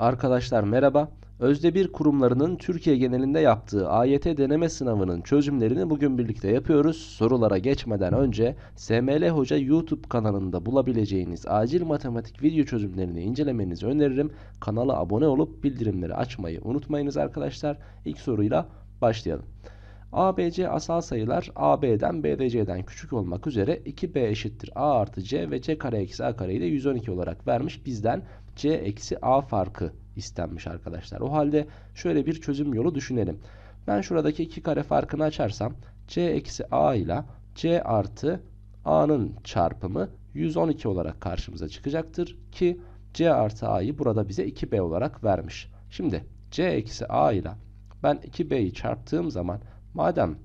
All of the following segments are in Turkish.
Arkadaşlar merhaba. Özde 1 kurumlarının Türkiye genelinde yaptığı AYT deneme sınavının çözümlerini bugün birlikte yapıyoruz. Sorulara geçmeden önce SML Hoca YouTube kanalında bulabileceğiniz acil matematik video çözümlerini incelemenizi öneririm. Kanala abone olup bildirimleri açmayı unutmayınız arkadaşlar. İlk soruyla başlayalım. ABC asal sayılar AB'den BDC'den küçük olmak üzere 2B eşittir A artı C ve C kare eksi A kareyi de 112 olarak vermiş. Bizden C eksi A farkı istenmiş arkadaşlar. O halde şöyle bir çözüm yolu düşünelim. Ben şuradaki iki kare farkını açarsam C eksi A ile C artı A'nın çarpımı 112 olarak karşımıza çıkacaktır. Ki C artı A'yı burada bize 2B olarak vermiş. Şimdi C eksi A ile ben 2B'yi çarptığım zaman madem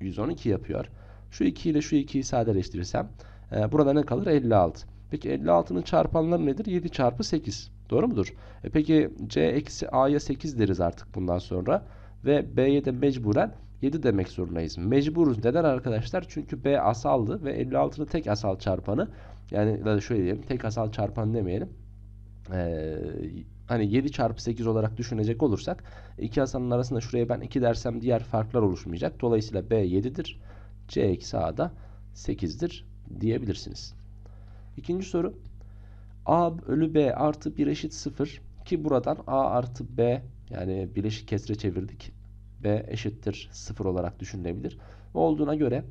112 yapıyor. Şu 2 ile şu 2'yi sadeleştirirsem e, burada ne kalır? 56. Peki 56'nın çarpanları nedir? 7 çarpı 8. Doğru mudur? E peki C eksi A'ya 8 deriz artık bundan sonra. Ve B'ye de mecburen 7 demek zorundayız. Mecburuz. Neden arkadaşlar? Çünkü B asaldı ve 56'nın tek asal çarpanı yani da şöyle diyelim tek asal çarpan demeyelim. Ee, hani 7 çarpı 8 olarak düşünecek olursak iki asalın arasında şuraya ben 2 dersem diğer farklar oluşmayacak. Dolayısıyla B 7'dir. C eksi A da 8'dir diyebilirsiniz. İkinci soru. A bölü B artı 1 eşit 0 ki buradan A artı B yani bileşik kesre çevirdik. B eşittir 0 olarak düşünülebilir. Olduğuna göre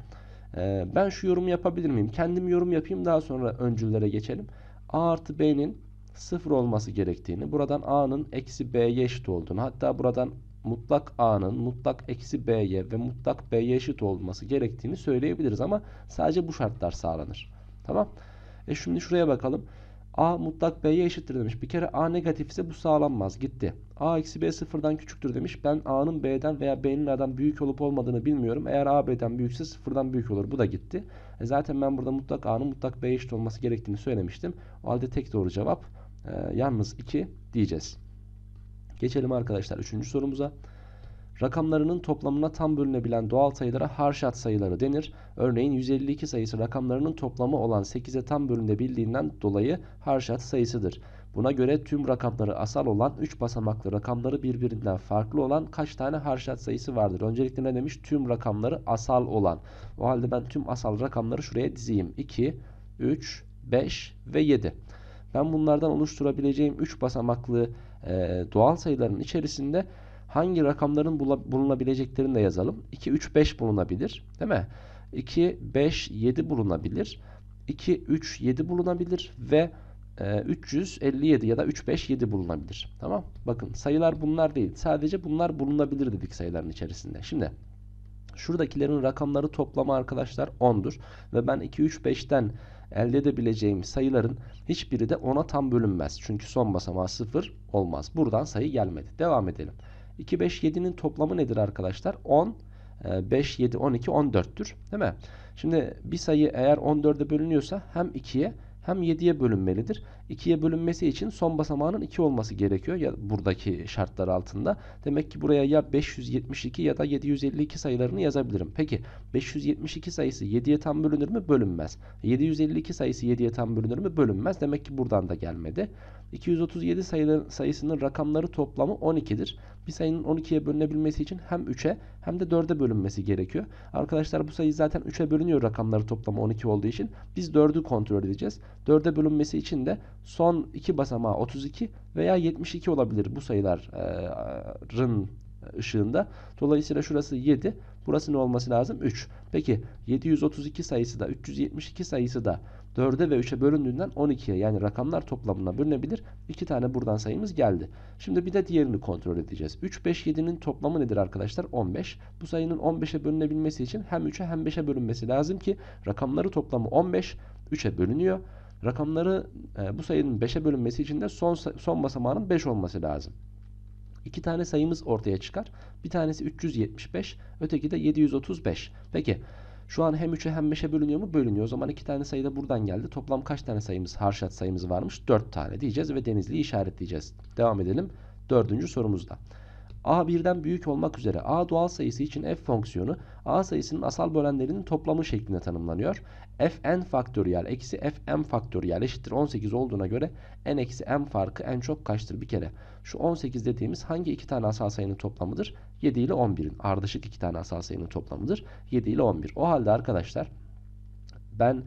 e, ben şu yorumu yapabilir miyim? Kendim yorum yapayım daha sonra öncüllere geçelim. A artı B'nin 0 olması gerektiğini buradan A'nın eksi B'ye eşit olduğunu hatta buradan mutlak A'nın mutlak eksi B'ye ve mutlak B'ye eşit olması gerektiğini söyleyebiliriz ama sadece bu şartlar sağlanır. Tamam e şimdi şuraya bakalım. A mutlak B'ye eşittir demiş. Bir kere A negatif ise bu sağlanmaz. Gitti. A eksi B sıfırdan küçüktür demiş. Ben A'nın B'den veya B'nin A'dan büyük olup olmadığını bilmiyorum. Eğer A B'den büyükse sıfırdan büyük olur. Bu da gitti. E zaten ben burada mutlak A'nın mutlak B'ye eşit olması gerektiğini söylemiştim. O halde tek doğru cevap e, yalnız 2 diyeceğiz. Geçelim arkadaşlar 3. sorumuza. Rakamlarının toplamına tam bölünebilen doğal sayılara harşat sayıları denir. Örneğin 152 sayısı rakamlarının toplamı olan 8'e tam bölünebildiğinden dolayı harşat sayısıdır. Buna göre tüm rakamları asal olan 3 basamaklı rakamları birbirinden farklı olan kaç tane harşat sayısı vardır? Öncelikle ne demiş? Tüm rakamları asal olan. O halde ben tüm asal rakamları şuraya dizeyim. 2, 3, 5 ve 7. Ben bunlardan oluşturabileceğim 3 basamaklı e, doğal sayıların içerisinde Hangi rakamların bulunabileceklerini de yazalım. 2, 3, 5 bulunabilir. Değil mi? 2, 5, 7 bulunabilir. 2, 3, 7 bulunabilir ve 357 e, ya da 357 bulunabilir. Tamam. Bakın sayılar bunlar değil. Sadece bunlar bulunabilir dedik sayıların içerisinde. Şimdi şuradakilerin rakamları toplama arkadaşlar 10'dur. Ve ben 2, 3, 5'ten elde edebileceğim sayıların hiçbiri de 10'a tam bölünmez. Çünkü son basamağı 0 olmaz. Buradan sayı gelmedi. Devam edelim. 2, 5, 7'nin toplamı nedir arkadaşlar? 10, 5, 7, 12, 14'tür. Değil mi? Şimdi bir sayı eğer 14'e bölünüyorsa hem 2'ye hem 7'ye bölünmelidir. 2'ye bölünmesi için son basamağının 2 olması gerekiyor ya buradaki şartlar altında. Demek ki buraya ya 572 ya da 752 sayılarını yazabilirim. Peki 572 sayısı 7'ye tam bölünür mü? Bölünmez. 752 sayısı 7'ye tam bölünür mü? Bölünmez. Demek ki buradan da gelmedi. 237 sayıların, sayısının rakamları toplamı 12'dir. Bir sayının 12'ye bölünebilmesi için hem 3'e hem de 4'e bölünmesi gerekiyor. Arkadaşlar bu sayı zaten 3'e bölünüyor rakamları toplamı 12 olduğu için. Biz 4'ü kontrol edeceğiz. 4'e bölünmesi için de son 2 basamağı 32 veya 72 olabilir bu sayıların e, ışığında. Dolayısıyla şurası 7. Burası ne olması lazım? 3. Peki 732 sayısı da 372 sayısı da 4'e ve 3'e bölündüğünden 12'ye yani rakamlar toplamına bölünebilir. 2 tane buradan sayımız geldi. Şimdi bir de diğerini kontrol edeceğiz. 3, 5, 7'nin toplamı nedir arkadaşlar? 15. Bu sayının 15'e bölünebilmesi için hem 3'e hem 5'e bölünmesi lazım ki rakamları toplamı 15, 3'e bölünüyor. Rakamları e, bu sayının 5'e bölünmesi için de son, son basamağının 5 olması lazım. İki tane sayımız ortaya çıkar. Bir tanesi 375, öteki de 735. Peki şu an hem 3'e hem 5'e bölünüyor mu? Bölünüyor. O zaman 2 tane sayı da buradan geldi. Toplam kaç tane sayımız, harşat sayımız varmış? 4 tane diyeceğiz ve Denizli'yi işaretleyeceğiz. Devam edelim. Dördüncü sorumuzda a birden büyük olmak üzere a doğal sayısı için f fonksiyonu a sayısının asal bölenlerinin toplamı şeklinde tanımlanıyor. fn faktöriyel eksi fm faktöriyel eşittir 18 olduğuna göre n eksi m farkı en çok kaçtır bir kere? Şu 18 dediğimiz hangi iki tane asal sayının toplamıdır? 7 ile 11'in ardışık iki tane asal sayının toplamıdır. 7 ile 11. O halde arkadaşlar ben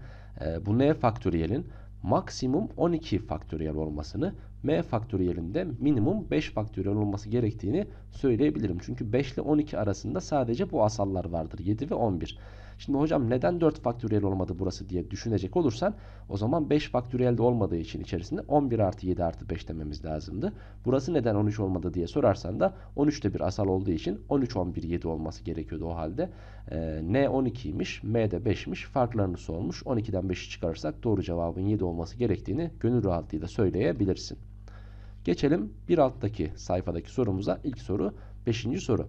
e, bu n faktöriyelin maksimum 12 faktöriyel olmasını m faktöriyelinde minimum 5 faktöriyel olması gerektiğini söyleyebilirim. Çünkü 5 ile 12 arasında sadece bu asallar vardır. 7 ve 11. Şimdi hocam neden 4 faktöriyel olmadı burası diye düşünecek olursan o zaman 5 faktöriyel de olmadığı için içerisinde 11 artı 7 artı 5 dememiz lazımdı. Burası neden 13 olmadı diye sorarsan da 13 de bir asal olduğu için 13 11 7 olması gerekiyordu o halde. Ee, N 12'ymiş M de 5'miş farklarını sormuş 12'den 5'i çıkarırsak doğru cevabın 7 olması gerektiğini gönül rahatlığıyla söyleyebilirsin. Geçelim bir alttaki sayfadaki sorumuza. İlk soru 5. soru.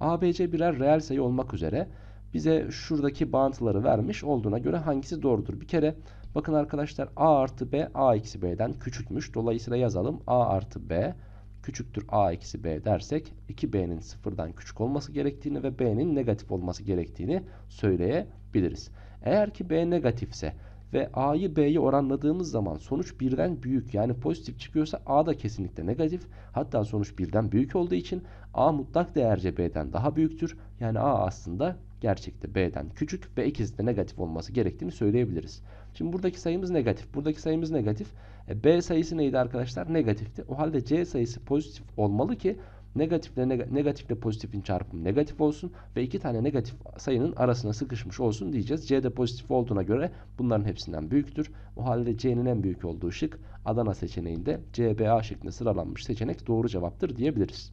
ABC birer reel sayı olmak üzere bize şuradaki bağıntıları vermiş olduğuna göre hangisi doğrudur? Bir kere bakın arkadaşlar A artı B A eksi B'den küçükmüş. Dolayısıyla yazalım A artı B küçüktür A eksi B dersek 2B'nin sıfırdan küçük olması gerektiğini ve B'nin negatif olması gerektiğini söyleyebiliriz. Eğer ki B negatifse ve A'yı B'ye oranladığımız zaman sonuç birden büyük yani pozitif çıkıyorsa A da kesinlikle negatif. Hatta sonuç birden büyük olduğu için A mutlak değerce B'den daha büyüktür. Yani A aslında gerçekte B'den küçük ve ikisi de negatif olması gerektiğini söyleyebiliriz. Şimdi buradaki sayımız negatif. Buradaki sayımız negatif. E, B sayısı neydi arkadaşlar? Negatifti. O halde C sayısı pozitif olmalı ki Negatifle neg negatifle pozitifin çarpımı negatif olsun ve iki tane negatif sayının arasına sıkışmış olsun diyeceğiz. C de pozitif olduğuna göre bunların hepsinden büyüktür. O halde C'nin en büyük olduğu şık Adana seçeneğinde CBA şeklinde sıralanmış seçenek doğru cevaptır diyebiliriz.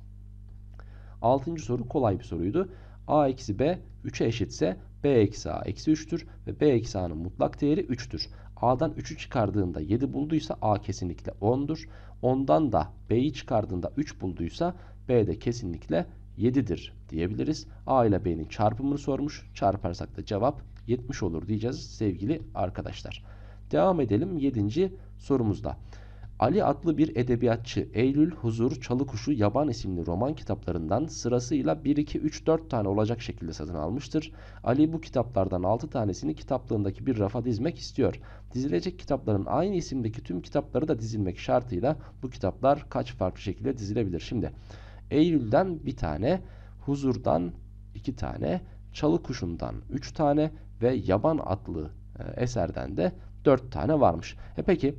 Altıncı soru kolay bir soruydu. A eksi B 3'e eşitse B eksi A eksi 3'tür ve B eksi A'nın mutlak değeri 3'tür. A'dan 3'ü çıkardığında 7 bulduysa A kesinlikle 10'dur. 10'dan da B'yi çıkardığında 3 bulduysa B de kesinlikle 7'dir diyebiliriz. A ile B'nin çarpımını sormuş. Çarparsak da cevap 70 olur diyeceğiz sevgili arkadaşlar. Devam edelim 7. sorumuzda. Ali adlı bir edebiyatçı Eylül, Huzur, Çalıkuşu, Yaban isimli roman kitaplarından sırasıyla 1-2-3-4 tane olacak şekilde satın almıştır. Ali bu kitaplardan 6 tanesini kitaplığındaki bir rafa dizmek istiyor. Dizilecek kitapların aynı isimdeki tüm kitapları da dizilmek şartıyla bu kitaplar kaç farklı şekilde dizilebilir? Şimdi Eylül'den bir tane, huzurdan iki tane, çalı kuşundan üç tane ve yaban adlı e, eserden de dört tane varmış. E peki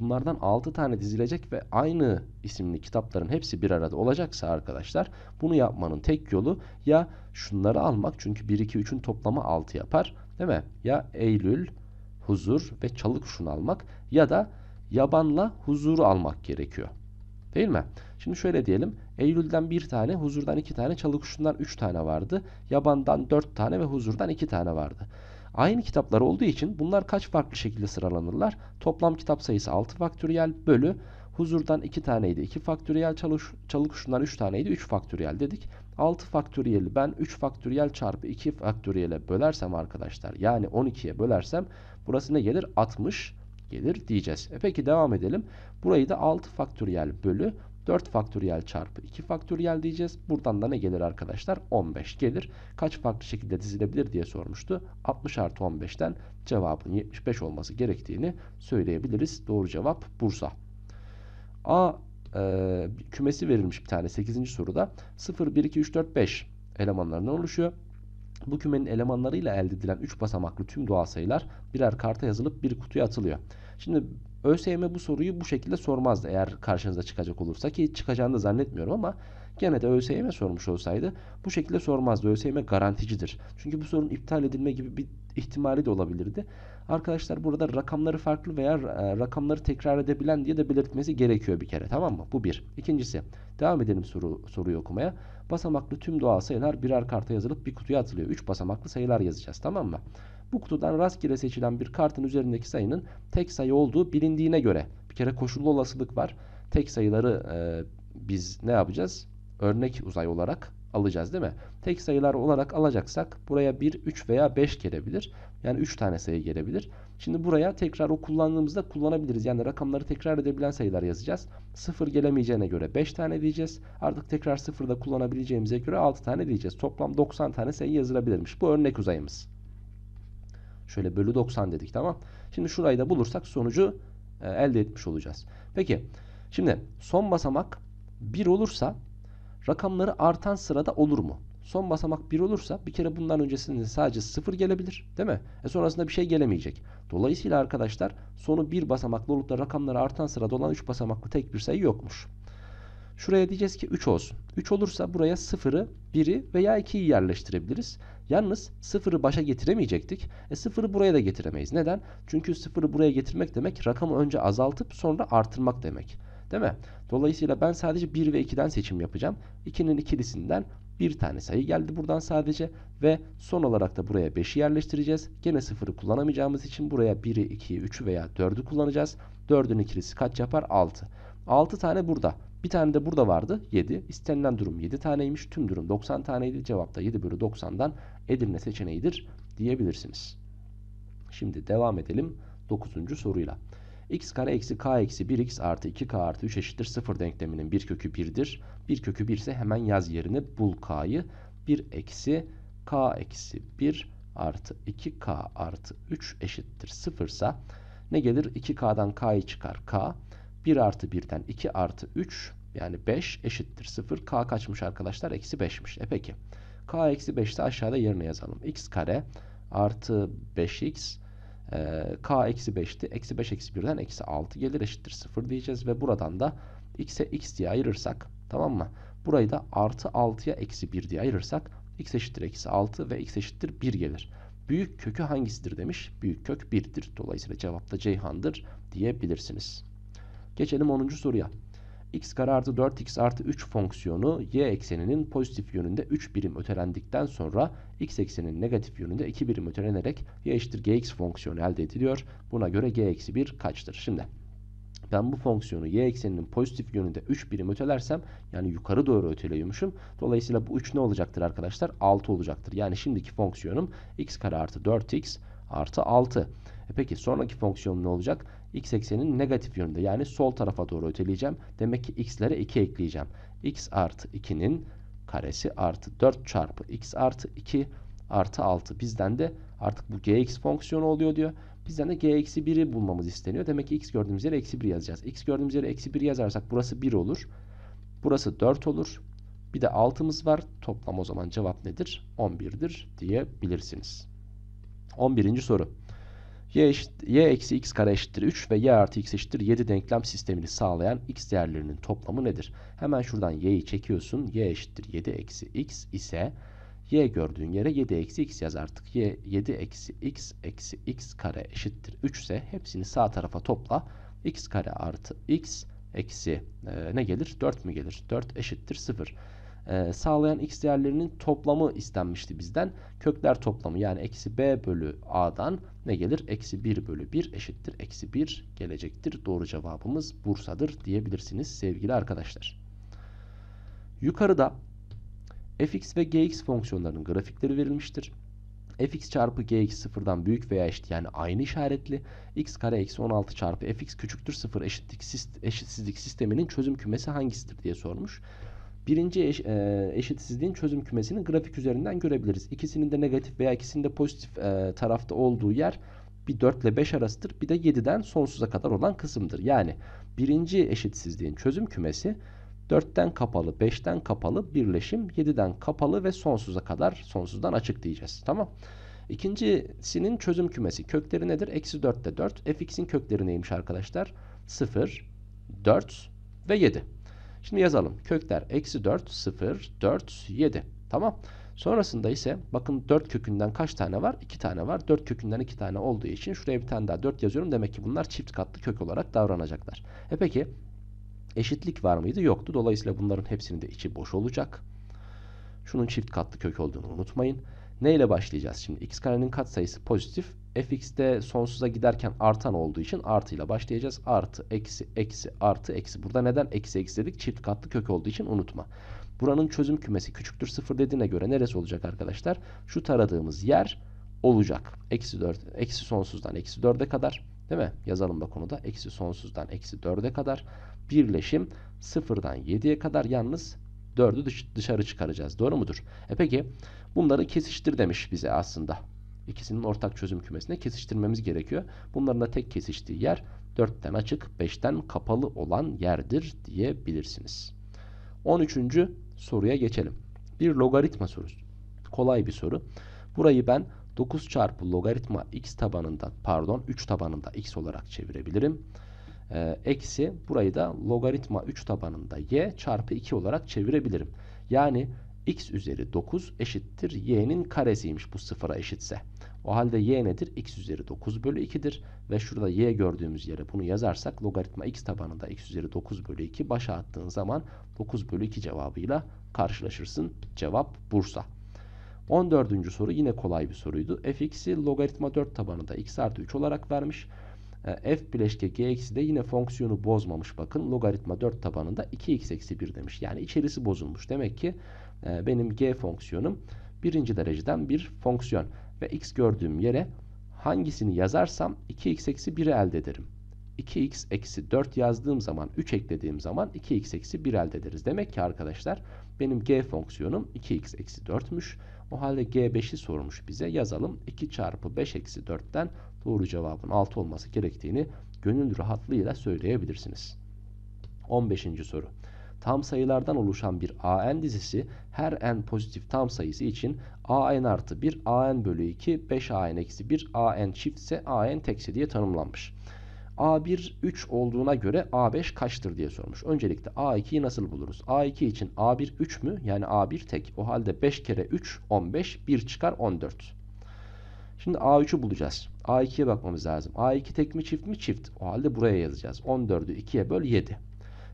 bunlardan altı tane dizilecek ve aynı isimli kitapların hepsi bir arada olacaksa arkadaşlar bunu yapmanın tek yolu ya şunları almak çünkü 1 2 3'ün toplamı 6 yapar değil mi? Ya Eylül, Huzur ve Çalı Kuşunu almak ya da Yabanla Huzuru almak gerekiyor. Değil mi? Şimdi şöyle diyelim. Eylül'den bir tane, huzurdan iki tane, çalı kuşundan üç tane vardı. Yabandan dört tane ve huzurdan iki tane vardı. Aynı kitaplar olduğu için bunlar kaç farklı şekilde sıralanırlar? Toplam kitap sayısı 6 faktöriyel bölü huzurdan 2 taneydi 2 faktöriyel çalı, çalı kuşundan 3 taneydi 3 faktöriyel dedik. 6 faktöriyeli ben 3 faktöriyel çarpı 2 faktöriyele bölersem arkadaşlar yani 12'ye bölersem burası ne gelir? 60 gelir diyeceğiz. E peki devam edelim. Burayı da 6 faktöriyel bölü 4 faktöriyel çarpı 2 faktöriyel diyeceğiz. Buradan da ne gelir arkadaşlar? 15 gelir. Kaç farklı şekilde dizilebilir diye sormuştu. 60 artı 15'ten cevabın 75 olması gerektiğini söyleyebiliriz. Doğru cevap Bursa. A e, kümesi verilmiş bir tane 8. soruda 0, 1, 2, 3, 4, 5 elemanlarından oluşuyor. Bu kümenin elemanlarıyla elde edilen 3 basamaklı tüm doğal sayılar birer karta yazılıp bir kutuya atılıyor. Şimdi ÖSYM bu soruyu bu şekilde sormazdı eğer karşınıza çıkacak olursa ki çıkacağını da zannetmiyorum ama gene de ÖSYM sormuş olsaydı bu şekilde sormazdı. ÖSYM garanticidir. Çünkü bu sorunun iptal edilme gibi bir ihtimali de olabilirdi. Arkadaşlar burada rakamları farklı veya e, rakamları tekrar edebilen diye de belirtmesi gerekiyor bir kere tamam mı? Bu bir. İkincisi devam edelim soru, soruyu okumaya. Basamaklı tüm doğal sayılar birer karta yazılıp bir kutuya atılıyor. Üç basamaklı sayılar yazacağız tamam mı? Bu kutudan rastgele seçilen bir kartın üzerindeki sayının tek sayı olduğu bilindiğine göre bir kere koşullu olasılık var. Tek sayıları e, biz ne yapacağız? Örnek uzay olarak alacağız değil mi? Tek sayılar olarak alacaksak buraya 1, 3 veya 5 gelebilir. Yani 3 tane sayı gelebilir. Şimdi buraya tekrar o kullandığımızda kullanabiliriz. Yani rakamları tekrar edebilen sayılar yazacağız. 0 gelemeyeceğine göre 5 tane diyeceğiz. Artık tekrar 0 da kullanabileceğimize göre 6 tane diyeceğiz. Toplam 90 tane sayı yazılabilirmiş. Bu örnek uzayımız. Şöyle bölü 90 dedik tamam. Şimdi şurayı da bulursak sonucu e, elde etmiş olacağız. Peki şimdi son basamak 1 olursa rakamları artan sırada olur mu? Son basamak 1 olursa bir kere bundan öncesinde sadece 0 gelebilir değil mi? E sonrasında bir şey gelemeyecek. Dolayısıyla arkadaşlar sonu 1 basamaklı olup da rakamları artan sırada olan 3 basamaklı tek bir sayı yokmuş. Şuraya diyeceğiz ki 3 olsun. 3 olursa buraya 0'ı, 1'i veya 2'yi yerleştirebiliriz. Yalnız 0'ı başa getiremeyecektik. E 0'ı buraya da getiremeyiz. Neden? Çünkü 0'ı buraya getirmek demek rakamı önce azaltıp sonra artırmak demek. Değil mi? Dolayısıyla ben sadece 1 ve 2'den seçim yapacağım. 2'nin ikilisinden bir tane sayı geldi buradan sadece ve son olarak da buraya 5'i yerleştireceğiz. Gene 0'ı kullanamayacağımız için buraya 1'i, 2'yi, 3'ü veya 4'ü kullanacağız. 4'ün ikilisi kaç yapar? 6. 6 tane burada. Bir tane de burada vardı 7. İstenilen durum 7 taneymiş. Tüm durum 90 taneydi. Cevap da 7 bölü 90'dan Edirne seçeneğidir diyebilirsiniz. Şimdi devam edelim 9. soruyla. x kare eksi k eksi 1x artı 2k artı 3 eşittir 0 denkleminin bir kökü 1'dir. Bir kökü 1 ise hemen yaz yerine bul k'yı. 1 eksi k eksi 1 artı 2k artı 3 eşittir 0 ise ne gelir? 2k'dan k'yı çıkar k. 1 artı 1'den 2 artı 3 yani 5 eşittir 0. K kaçmış arkadaşlar? Eksi 5'miş. E peki. K eksi 5 ise aşağıda yerine yazalım. X kare artı 5X e, K eksi 5'ti. Eksi 5 eksi 1'den eksi 6 gelir eşittir 0 diyeceğiz. Ve buradan da X'e X diye ayırırsak tamam mı? Burayı da artı 6'ya eksi 1 diye ayırırsak X eşittir eksi 6 ve X eşittir 1 gelir. Büyük kökü hangisidir demiş. Büyük kök 1'dir. Dolayısıyla cevap da Ceyhan'dır diyebilirsiniz. Geçelim 10. soruya. x kare artı 4x artı 3 fonksiyonu y ekseninin pozitif yönünde 3 birim ötelendikten sonra x ekseninin negatif yönünde 2 birim ötelenerek y eşittir gx fonksiyonu elde ediliyor. Buna göre g eksi 1 kaçtır? Şimdi ben bu fonksiyonu y ekseninin pozitif yönünde 3 birim ötelersem yani yukarı doğru öteliyormuşum. Dolayısıyla bu 3 ne olacaktır arkadaşlar? 6 olacaktır. Yani şimdiki fonksiyonum x kare artı 4x artı 6. E peki sonraki fonksiyonum ne olacak? x ekseni'nin negatif yönünde yani sol tarafa doğru öteleyeceğim. Demek ki x'lere 2 ekleyeceğim. x artı 2'nin karesi artı 4 çarpı x artı 2 artı 6. Bizden de artık bu gx fonksiyonu oluyor diyor. Bizden de g-1'i eksi bulmamız isteniyor. Demek ki x gördüğümüz yere eksi 1 yazacağız. x gördüğümüz yere eksi 1 yazarsak burası 1 olur. Burası 4 olur. Bir de 6'mız var. Toplam o zaman cevap nedir? 11'dir diyebilirsiniz. 11. soru y, eşit, y eksi x kare eşittir 3 ve y artı x eşittir 7 denklem sistemini sağlayan x değerlerinin toplamı nedir? Hemen şuradan y'yi çekiyorsun. y eşittir 7 eksi x ise y gördüğün yere 7 eksi x yaz artık. y 7 eksi x eksi x kare eşittir 3 ise hepsini sağ tarafa topla. x kare artı x eksi e, ne gelir? 4 mü gelir? 4 eşittir 0. Ee, sağlayan x değerlerinin toplamı istenmişti bizden. Kökler toplamı yani eksi b bölü a'dan ne gelir? Eksi 1 bölü 1 eşittir. Eksi 1 gelecektir. Doğru cevabımız Bursa'dır diyebilirsiniz sevgili arkadaşlar. Yukarıda fx ve gx fonksiyonlarının grafikleri verilmiştir fx çarpı gx sıfırdan büyük veya eşit yani aynı işaretli x kare eksi 16 çarpı fx küçüktür sıfır eşitlik, eşitsizlik sisteminin çözüm kümesi hangisidir diye sormuş. Birinci eş, e, eşitsizliğin çözüm kümesini grafik üzerinden görebiliriz. İkisinin de negatif veya ikisinin de pozitif e, tarafta olduğu yer bir 4 ile 5 arasıdır bir de 7'den sonsuza kadar olan kısımdır. Yani birinci eşitsizliğin çözüm kümesi 4'ten kapalı, 5'ten kapalı birleşim, 7'den kapalı ve sonsuza kadar sonsuzdan açık diyeceğiz. Tamam. İkincisinin çözüm kümesi kökleri nedir? Eksi 4 ile 4. fx'in kökleri neymiş arkadaşlar? 0, 4 ve 7. Şimdi yazalım. Kökler eksi 4, 0, 4, 7. Tamam. Sonrasında ise bakın 4 kökünden kaç tane var? 2 tane var. 4 kökünden 2 tane olduğu için şuraya bir tane daha 4 yazıyorum. Demek ki bunlar çift katlı kök olarak davranacaklar. E peki eşitlik var mıydı? Yoktu. Dolayısıyla bunların hepsinin de içi boş olacak. Şunun çift katlı kök olduğunu unutmayın. Neyle başlayacağız şimdi? x karenin katsayısı pozitif. fx'de sonsuza giderken artan olduğu için artı ile başlayacağız. Artı, eksi, eksi, artı, eksi. Burada neden eksi eksi dedik? Çift katlı kök olduğu için unutma. Buranın çözüm kümesi küçüktür sıfır dediğine göre neresi olacak arkadaşlar? Şu taradığımız yer olacak. Eksi 4, eksi sonsuzdan eksi 4'e kadar değil mi? Yazalım da konuda. Eksi sonsuzdan eksi 4'e kadar birleşim sıfırdan 7'ye kadar yalnız 4'ü dışarı çıkaracağız. Doğru mudur? E peki Bunları kesiştir demiş bize aslında. İkisinin ortak çözüm kümesine kesiştirmemiz gerekiyor. Bunların da tek kesiştiği yer 4'ten açık 5'ten kapalı olan yerdir diyebilirsiniz. 13. soruya geçelim. Bir logaritma sorusu. Kolay bir soru. Burayı ben 9 çarpı logaritma x tabanında pardon 3 tabanında x olarak çevirebilirim. Ee, eksi burayı da logaritma 3 tabanında y çarpı 2 olarak çevirebilirim. Yani x üzeri 9 eşittir y'nin karesiymiş bu sıfıra eşitse. O halde y nedir? x üzeri 9 bölü 2'dir. Ve şurada y gördüğümüz yere bunu yazarsak logaritma x tabanında x üzeri 9 bölü 2 başa attığın zaman 9 bölü 2 cevabıyla karşılaşırsın. Cevap Bursa. 14. soru yine kolay bir soruydu. fx'i logaritma 4 tabanında x artı 3 olarak vermiş. Ee, f bileşke g eksi de yine fonksiyonu bozmamış. Bakın logaritma 4 tabanında 2x eksi 1 demiş. Yani içerisi bozulmuş. Demek ki ee, benim g fonksiyonum birinci dereceden bir fonksiyon. Ve x gördüğüm yere hangisini yazarsam 2x eksi 1'i elde ederim. 2x eksi 4 yazdığım zaman 3 eklediğim zaman 2x eksi 1 elde ederiz. Demek ki arkadaşlar benim g fonksiyonum 2x eksi 4'müş. O halde g5'i sormuş bize yazalım. 2 çarpı 5 eksi 4'ten doğru cevabın 6 olması gerektiğini gönül rahatlığıyla söyleyebilirsiniz. 15. soru tam sayılardan oluşan bir AN dizisi her n pozitif tam sayısı için AN artı 1, AN bölü 2, 5AN eksi 1, AN çiftse AN tekse diye tanımlanmış. A1 3 olduğuna göre A5 kaçtır diye sormuş. Öncelikle A2'yi nasıl buluruz? A2 için A1 3 mü? Yani A1 tek. O halde 5 kere 3 15, 1 çıkar 14. Şimdi A3'ü bulacağız. A2'ye bakmamız lazım. A2 tek mi çift mi? Çift. O halde buraya yazacağız. 14'ü 2'ye böl 7.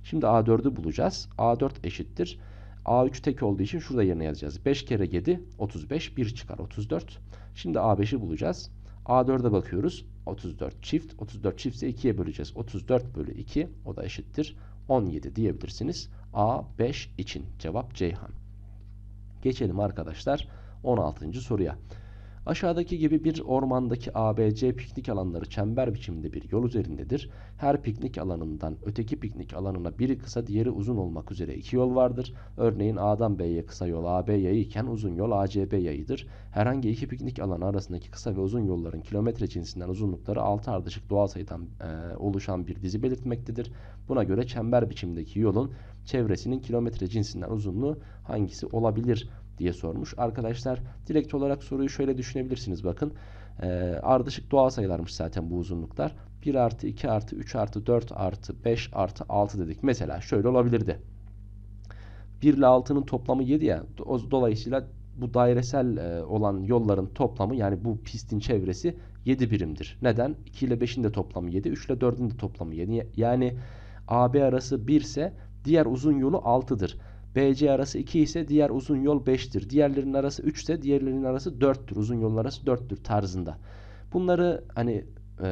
Şimdi A4'ü bulacağız. A4 eşittir. A3 tek olduğu için şurada yerine yazacağız. 5 kere 7 35 1 çıkar 34. Şimdi A5'i bulacağız. A4'e bakıyoruz. 34 çift. 34 çiftse 2'ye böleceğiz. 34 bölü 2 o da eşittir. 17 diyebilirsiniz. A5 için cevap Ceyhan. Geçelim arkadaşlar 16. soruya. Aşağıdaki gibi bir ormandaki ABC piknik alanları çember biçiminde bir yol üzerindedir. Her piknik alanından öteki piknik alanına biri kısa diğeri uzun olmak üzere iki yol vardır. Örneğin A'dan B'ye kısa yol AB yayı iken uzun yol ACB yayıdır. Herhangi iki piknik alanı arasındaki kısa ve uzun yolların kilometre cinsinden uzunlukları 6 ardışık doğal sayıdan e, oluşan bir dizi belirtmektedir. Buna göre çember biçimdeki yolun çevresinin kilometre cinsinden uzunluğu hangisi olabilir? diye sormuş. Arkadaşlar direkt olarak soruyu şöyle düşünebilirsiniz bakın. E, ardışık doğal sayılarmış zaten bu uzunluklar. 1 artı 2 artı 3 artı 4 artı 5 artı 6 dedik. Mesela şöyle olabilirdi. 1 ile 6'nın toplamı 7 ya. Dolayısıyla bu dairesel e, olan yolların toplamı yani bu pistin çevresi 7 birimdir. Neden? 2 ile 5'in de toplamı 7, 3 ile 4'ün de toplamı 7. Yani AB arası 1 ise diğer uzun yolu 6'dır. BC arası 2 ise diğer uzun yol 5'tir. Diğerlerinin arası 3 ise diğerlerinin arası 4'tür. Uzun yolun arası 4'tür tarzında. Bunları hani e,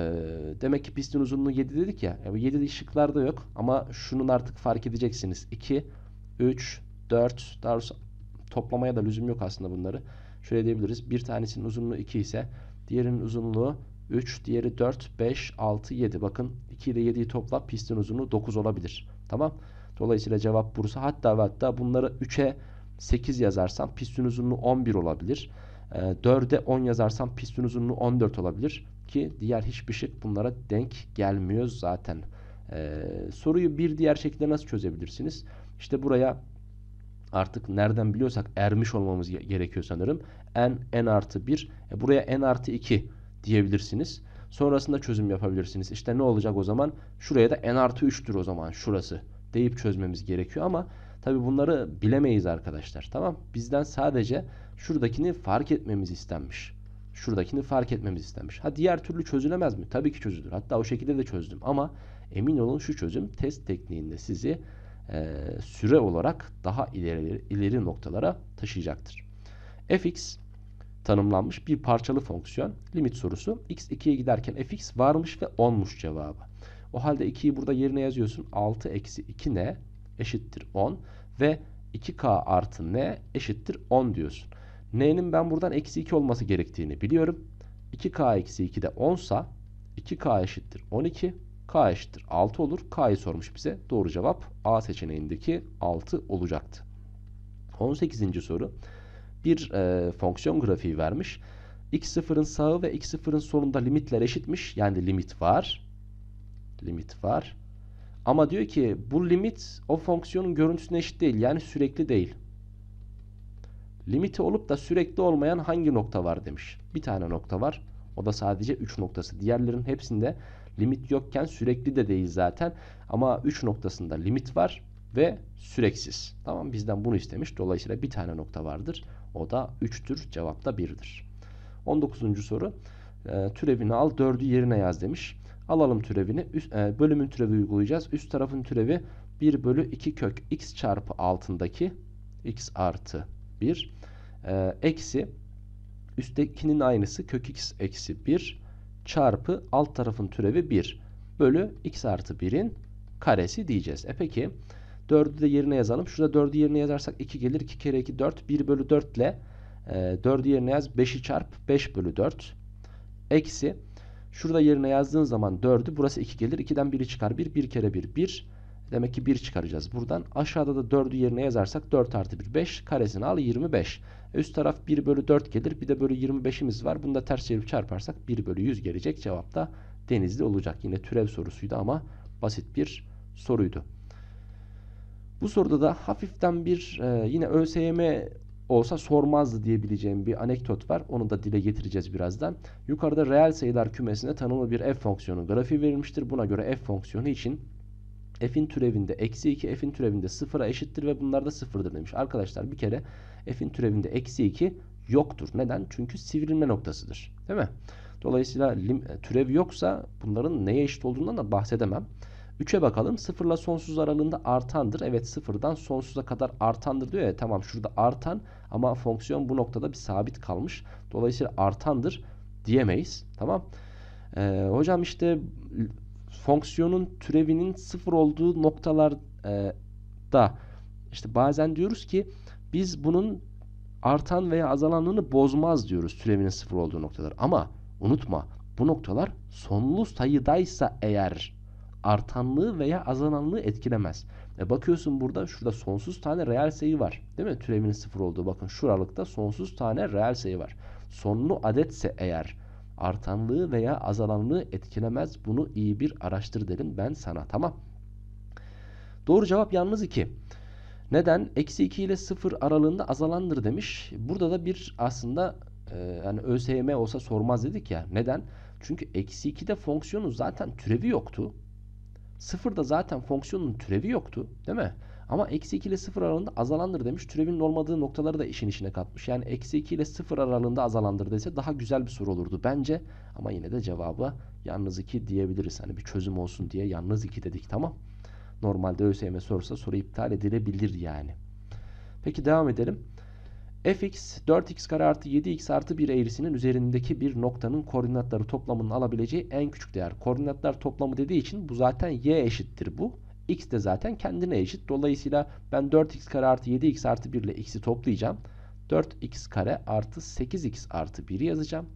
demek ki pistin uzunluğu 7 dedik ya. Yani 7 şıklarda yok ama şunun artık fark edeceksiniz. 2, 3, 4 daha doğrusu toplamaya da lüzum yok aslında bunları. Şöyle diyebiliriz. Bir tanesinin uzunluğu 2 ise diğerinin uzunluğu 3, diğeri 4, 5, 6, 7. Bakın 2 ile 7'yi topla pistin uzunluğu 9 olabilir. Tamam mı? Dolayısıyla cevap Bursa. Hatta ve hatta bunları 3'e 8 yazarsam pistin uzunluğu 11 olabilir. E, 4'e 10 yazarsam pistin uzunluğu 14 olabilir. Ki diğer hiçbir şık bunlara denk gelmiyor zaten. E, soruyu bir diğer şekilde nasıl çözebilirsiniz? İşte buraya artık nereden biliyorsak ermiş olmamız gerekiyor sanırım. N, N artı 1. E, buraya N artı 2 diyebilirsiniz. Sonrasında çözüm yapabilirsiniz. İşte ne olacak o zaman? Şuraya da N artı 3'tür o zaman şurası deyip çözmemiz gerekiyor ama tabi bunları bilemeyiz arkadaşlar. Tamam bizden sadece şuradakini fark etmemiz istenmiş. Şuradakini fark etmemiz istenmiş. Ha diğer türlü çözülemez mi? Tabii ki çözülür. Hatta o şekilde de çözdüm ama emin olun şu çözüm test tekniğinde sizi e, süre olarak daha ileri, ileri noktalara taşıyacaktır. fx tanımlanmış bir parçalı fonksiyon limit sorusu x2'ye giderken fx varmış ve 10'muş cevabı. O halde 2'yi burada yerine yazıyorsun. 6 eksi 2 ne? Eşittir 10. Ve 2k artı ne eşittir 10 diyorsun. n'nin ben buradan eksi 2 olması gerektiğini biliyorum. 2k eksi 2 de 10 sa 2k eşittir 12. k eşittir 6 olur. k'yı sormuş bize. Doğru cevap A seçeneğindeki 6 olacaktı. 18. soru. Bir e, fonksiyon grafiği vermiş. x0'ın sağı ve x0'ın solunda limitler eşitmiş. Yani limit var limit var. Ama diyor ki bu limit o fonksiyonun görüntüsüne eşit değil. Yani sürekli değil. Limiti olup da sürekli olmayan hangi nokta var demiş. Bir tane nokta var. O da sadece 3 noktası. Diğerlerin hepsinde limit yokken sürekli de değil zaten. Ama 3 noktasında limit var ve süreksiz. Tamam bizden bunu istemiş. Dolayısıyla bir tane nokta vardır. O da 3'tür. Cevap da 1'dir. 19. soru. E, türevini al 4'ü yerine yaz demiş. Alalım türevini. Üst, e, bölümün türevi uygulayacağız. Üst tarafın türevi 1 bölü 2 kök x çarpı altındaki x artı 1 e, eksi üsttekinin aynısı kök x eksi 1 çarpı alt tarafın türevi 1 bölü x artı 1'in karesi diyeceğiz. E peki 4'ü de yerine yazalım. Şurada 4'ü yerine yazarsak 2 gelir. 2 kere 2 4. 1 bölü 4 ile e, 4'ü yerine yaz. 5'i çarp. 5 bölü 4. Eksi Şurada yerine yazdığın zaman 4'ü burası 2 gelir. 2'den 1'i çıkar 1. 1 kere 1 1. Demek ki 1 çıkaracağız buradan. Aşağıda da 4'ü yerine yazarsak 4 artı 1 5. Karesini al 25. E, üst taraf 1 bölü 4 gelir. Bir de bölü 25'imiz var. Bunu da ters çevirip çarparsak 1 bölü 100 gelecek. Cevap da denizli olacak. Yine türev sorusuydu ama basit bir soruydu. Bu soruda da hafiften bir e, yine ÖSYM olsa sormazdı diyebileceğim bir anekdot var. Onu da dile getireceğiz birazdan. Yukarıda reel sayılar kümesine tanımlı bir f fonksiyonu grafiği verilmiştir. Buna göre f fonksiyonu için f'in türevinde eksi 2, f'in türevinde 0'a eşittir ve bunlar da 0'dır demiş. Arkadaşlar bir kere f'in türevinde eksi 2 yoktur. Neden? Çünkü sivrilme noktasıdır. Değil mi? Dolayısıyla türev yoksa bunların neye eşit olduğundan da bahsedemem. 3'e bakalım. 0 ile sonsuz aralığında artandır. Evet 0'dan sonsuza kadar artandır diyor ya. Tamam şurada artan ama fonksiyon bu noktada bir sabit kalmış. Dolayısıyla artandır diyemeyiz. Tamam. Ee, hocam işte fonksiyonun türevinin 0 olduğu noktalarda e, işte bazen diyoruz ki biz bunun artan veya azalanını bozmaz diyoruz türevinin 0 olduğu noktalar. Ama unutma bu noktalar sonlu sayıdaysa eğer artanlığı veya azalanlığı etkilemez. E bakıyorsun burada şurada sonsuz tane reel sayı var. Değil mi? Türevinin sıfır olduğu bakın şuralıkta sonsuz tane reel sayı var. Sonlu adetse eğer artanlığı veya azalanlığı etkilemez. Bunu iyi bir araştır dedim ben sana. Tamam. Doğru cevap yalnız 2. Neden? Eksi 2 ile 0 aralığında azalandır demiş. Burada da bir aslında e, yani ÖSYM olsa sormaz dedik ya. Neden? Çünkü eksi 2'de fonksiyonun zaten türevi yoktu. Sıfırda zaten fonksiyonun türevi yoktu değil mi? Ama eksi 2 ile 0 aralığında azalandır demiş. Türevinin olmadığı noktaları da işin içine katmış. Yani eksi 2 ile 0 aralığında azalandır dese daha güzel bir soru olurdu bence. Ama yine de cevabı yalnız 2 diyebiliriz. Hani bir çözüm olsun diye yalnız 2 dedik tamam. Normalde ÖSYM sorsa soru iptal edilebilir yani. Peki devam edelim fx 4x kare artı 7x artı 1 eğrisinin üzerindeki bir noktanın koordinatları toplamının alabileceği en küçük değer. Koordinatlar toplamı dediği için bu zaten y eşittir bu. x de zaten kendine eşit. Dolayısıyla ben 4x kare artı 7x artı 1 ile x'i toplayacağım. 4x kare artı 8x artı 1'i yazacağım.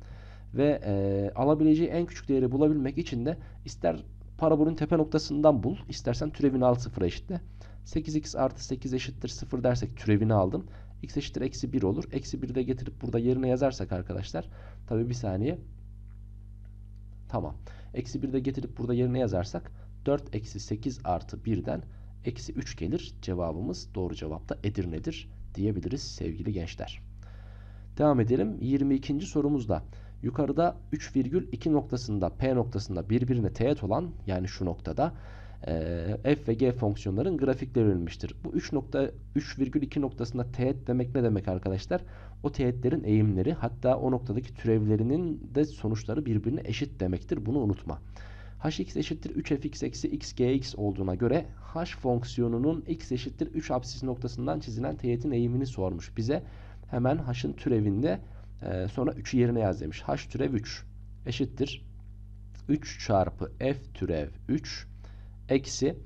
Ve e, alabileceği en küçük değeri bulabilmek için de ister parabolün tepe noktasından bul. istersen türevini al sıfıra eşitle. 8x artı 8 eşittir 0 dersek türevini aldım x eşittir eksi 1 olur. Eksi 1'i de getirip burada yerine yazarsak arkadaşlar. Tabi bir saniye. Tamam. Eksi 1'i de getirip burada yerine yazarsak 4 eksi 8 artı 1'den eksi 3 gelir. Cevabımız doğru cevap da Edirne'dir diyebiliriz sevgili gençler. Devam edelim. 22. sorumuzda yukarıda 3,2 noktasında P noktasında birbirine teğet olan yani şu noktada ee, f ve g fonksiyonların grafikleri verilmiştir. Bu 3 nokta 3,2 noktasında teğet demek ne demek arkadaşlar? O teğetlerin eğimleri hatta o noktadaki türevlerinin de sonuçları birbirine eşit demektir. Bunu unutma. hx eşittir 3fx eksi xgx olduğuna göre h fonksiyonunun x eşittir 3 absis noktasından çizilen teğetin eğimini sormuş bize. Hemen h'ın türevinde e, sonra 3'ü yerine yaz demiş. h türev 3 eşittir 3 çarpı f türev 3 eksi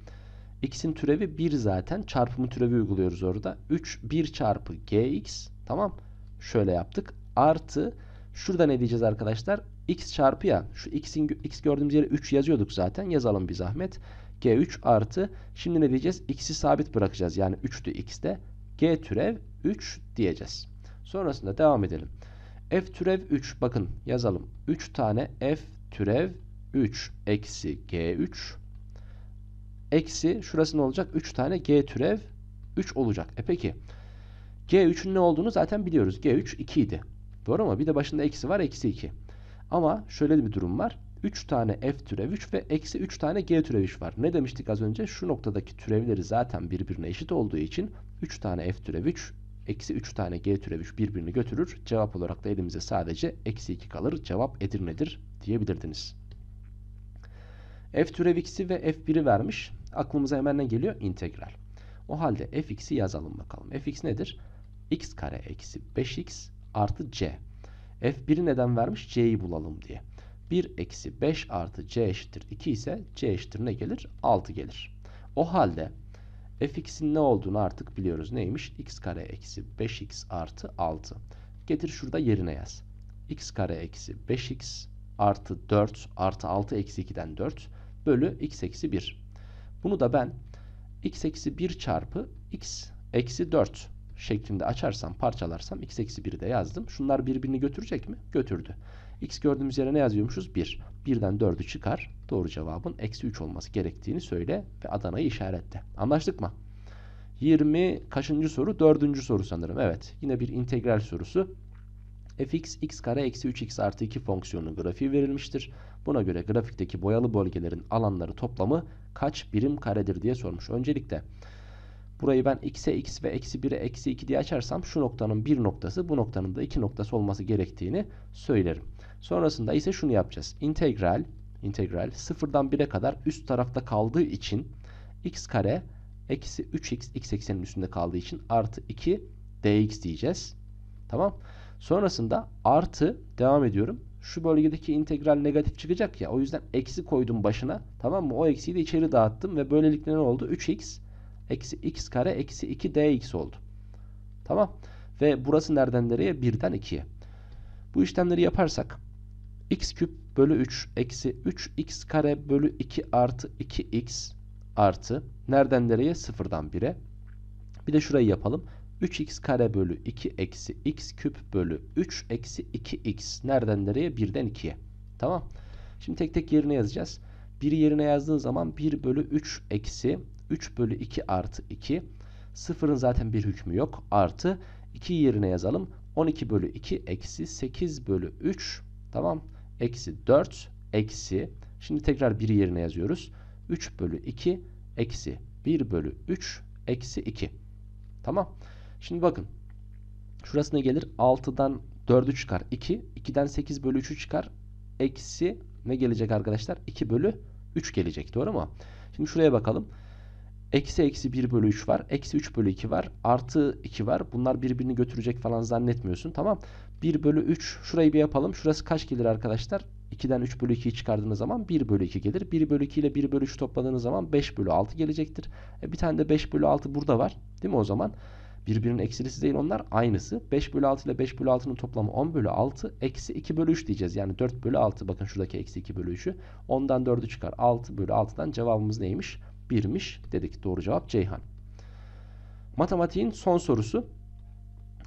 x'in türevi 1 zaten çarpımı türevi uyguluyoruz orada. 3 1 çarpı gx tamam şöyle yaptık artı şurada ne diyeceğiz arkadaşlar x çarpı ya şu x'in x gördüğümüz yere 3 yazıyorduk zaten yazalım bir zahmet g3 artı şimdi ne diyeceğiz x'i sabit bırakacağız yani 3'tü x'te g türev 3 diyeceğiz. Sonrasında devam edelim. f türev 3 bakın yazalım 3 tane f türev 3 eksi g3 eksi şurası ne olacak? 3 tane G türev 3 olacak. E peki G3'ün ne olduğunu zaten biliyoruz. G3 2 idi. Doğru mu? Bir de başında eksi var. Eksi 2. Ama şöyle bir durum var. 3 tane f türev 3 ve eksi 3 tane g türev 3 var. Ne demiştik az önce? Şu noktadaki türevleri zaten birbirine eşit olduğu için 3 tane f türev 3 eksi 3 tane g türev 3 birbirini götürür. Cevap olarak da elimize sadece eksi 2 kalır. Cevap Edirne'dir diyebilirdiniz. f türev x'i ve f1'i vermiş aklımıza hemen ne geliyor? İntegral. O halde fx'i yazalım bakalım. fx nedir? x kare eksi 5x artı c. f1'i neden vermiş? c'yi bulalım diye. 1 eksi 5 artı c eşittir 2 ise c eşittir ne gelir? 6 gelir. O halde fx'in ne olduğunu artık biliyoruz. Neymiş? x kare eksi 5x artı 6. Getir şurada yerine yaz. x kare eksi 5x artı 4 artı 6 eksi 2'den 4 bölü x eksi 1. Bunu da ben x eksi 1 çarpı x eksi 4 şeklinde açarsam parçalarsam x eksi 1'i de yazdım. Şunlar birbirini götürecek mi? Götürdü. x gördüğümüz yere ne yazıyormuşuz? 1. 1'den 4'ü çıkar. Doğru cevabın eksi 3 olması gerektiğini söyle ve Adana'yı işaretle. Anlaştık mı? 20 kaçıncı soru? 4. soru sanırım. Evet. Yine bir integral sorusu. fx x kare eksi 3x artı 2 fonksiyonunun grafiği verilmiştir. Buna göre grafikteki boyalı bölgelerin alanları toplamı kaç birim karedir diye sormuş. Öncelikle burayı ben x'e x ve eksi 1'e eksi 2 diye açarsam şu noktanın bir noktası bu noktanın da iki noktası olması gerektiğini söylerim. Sonrasında ise şunu yapacağız. İntegral, integral sıfırdan 1'e kadar üst tarafta kaldığı için x kare eksi 3x x eksenin üstünde kaldığı için artı 2 dx diyeceğiz. Tamam. Sonrasında artı devam ediyorum şu bölgedeki integral negatif çıkacak ya o yüzden eksi koydum başına tamam mı? O eksiyi de içeri dağıttım ve böylelikle ne oldu? 3x eksi x kare eksi 2 dx oldu. Tamam. Ve burası nereden nereye? 1'den 2'ye. Bu işlemleri yaparsak x küp bölü 3 eksi 3x kare bölü 2 artı 2x artı nereden nereye? 0'dan 1'e. Bir de şurayı yapalım. 3x kare bölü 2 eksi x küp bölü 3 eksi 2x. Nereden nereye? 1'den 2'ye. Tamam. Şimdi tek tek yerine yazacağız. 1'i yerine yazdığın zaman 1 bölü 3 eksi 3 bölü 2 artı 2. Sıfırın zaten bir hükmü yok. Artı 2 yerine yazalım. 12 bölü 2 eksi 8 bölü 3 tamam. Eksi 4 eksi. Şimdi tekrar 1'i yerine yazıyoruz. 3 bölü 2 eksi 1 bölü 3 eksi 2. Tamam. Şimdi bakın. şurası ne gelir 6'dan 4'ü çıkar 2. 2'den 8 bölü 3'ü çıkar. Eksi ne gelecek arkadaşlar? 2 bölü 3 gelecek doğru mu? Şimdi şuraya bakalım. Eksi eksi 1 bölü 3 var. Eksi 3 bölü 2 var. Artı 2 var. Bunlar birbirini götürecek falan zannetmiyorsun. Tamam. 1 bölü 3. Şurayı bir yapalım. Şurası kaç gelir arkadaşlar? 2'den 3 bölü 2'yi çıkardığınız zaman 1 bölü 2 gelir. 1 bölü 2 ile 1 bölü 3 topladığınız zaman 5 bölü 6 gelecektir. E bir tane de 5 bölü 6 burada var. Değil mi o zaman? Birbirinin eksilisi değil onlar aynısı. 5 bölü 6 ile 5 bölü 6'nın toplamı 10 bölü 6. Eksi 2 bölü 3 diyeceğiz. Yani 4 bölü 6. Bakın şuradaki eksi 2 bölü 3'ü. 10'dan 4'ü çıkar. 6 bölü 6'dan cevabımız neymiş? 1'miş dedik. Doğru cevap Ceyhan. Matematiğin son sorusu.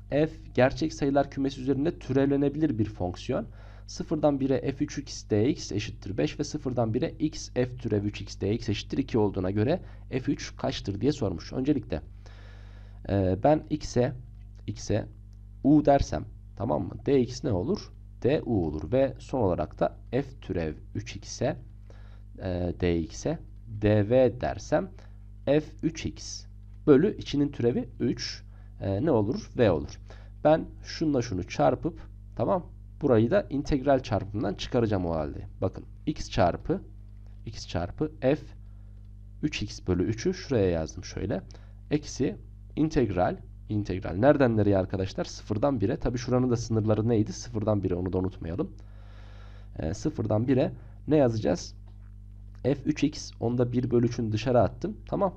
F gerçek sayılar kümesi üzerinde türevlenebilir bir fonksiyon. 0'dan 1'e f3x dx eşittir 5 ve 0'dan 1'e x f türev 3x dx eşittir 2 olduğuna göre f3 kaçtır diye sormuş. Öncelikle ee, ben x'e x'e u dersem tamam mı? dx ne olur? du olur ve son olarak da f türev 3x'e e, dx'e dv dersem f 3x bölü içinin türevi 3 e, ne olur? v olur. Ben şunla şunu çarpıp tamam burayı da integral çarpımından çıkaracağım o halde. Bakın x çarpı x çarpı f 3x bölü 3'ü şuraya yazdım şöyle. Eksi integral integral nereden nereye arkadaşlar? Sıfırdan bire Tabi şuranın da sınırları neydi? Sıfırdan bire onu da unutmayalım. E, sıfırdan bire ne yazacağız? f3x onda 1 bölü 3'ünü dışarı attım. Tamam.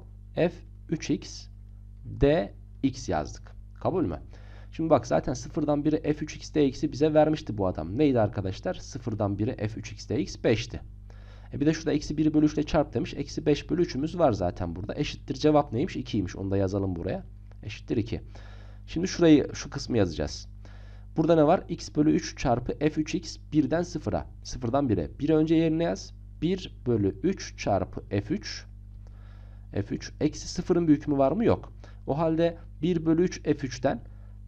f3x dx yazdık. Kabul mü? Şimdi bak zaten sıfırdan bire f3x dx'i bize vermişti bu adam. Neydi arkadaşlar? Sıfırdan bire f3x dx 5'ti. E bir de şurada eksi 1 bölü 3 ile çarp demiş. Eksi 5 bölü 3'ümüz var zaten burada. Eşittir cevap neymiş? 2'ymiş. Onu da yazalım buraya. Eşittir 2. Şimdi şurayı şu kısmı yazacağız. Burada ne var? x bölü 3 çarpı f3x 1'den 0'a. 0'dan 1'e. 1'i önce yerine yaz. 1 bölü 3 çarpı f3. f3 eksi 0'ın büyük mü var mı? Yok. O halde 1 bölü 3 f3'ten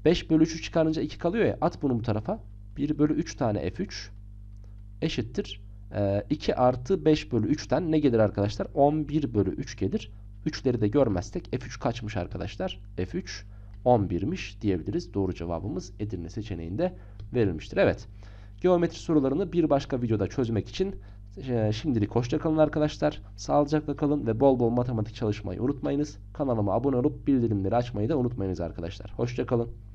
5 bölü 3'ü çıkarınca 2 kalıyor ya. At bunu bu tarafa. 1 bölü 3 tane f3 eşittir e, ee, 2 artı 5 bölü 3'ten ne gelir arkadaşlar? 11 bölü 3 gelir. 3'leri de görmezsek F3 kaçmış arkadaşlar? F3 11'miş diyebiliriz. Doğru cevabımız Edirne seçeneğinde verilmiştir. Evet. Geometri sorularını bir başka videoda çözmek için e, şimdilik hoşçakalın arkadaşlar. Sağlıcakla kalın ve bol bol matematik çalışmayı unutmayınız. Kanalıma abone olup bildirimleri açmayı da unutmayınız arkadaşlar. Hoşçakalın.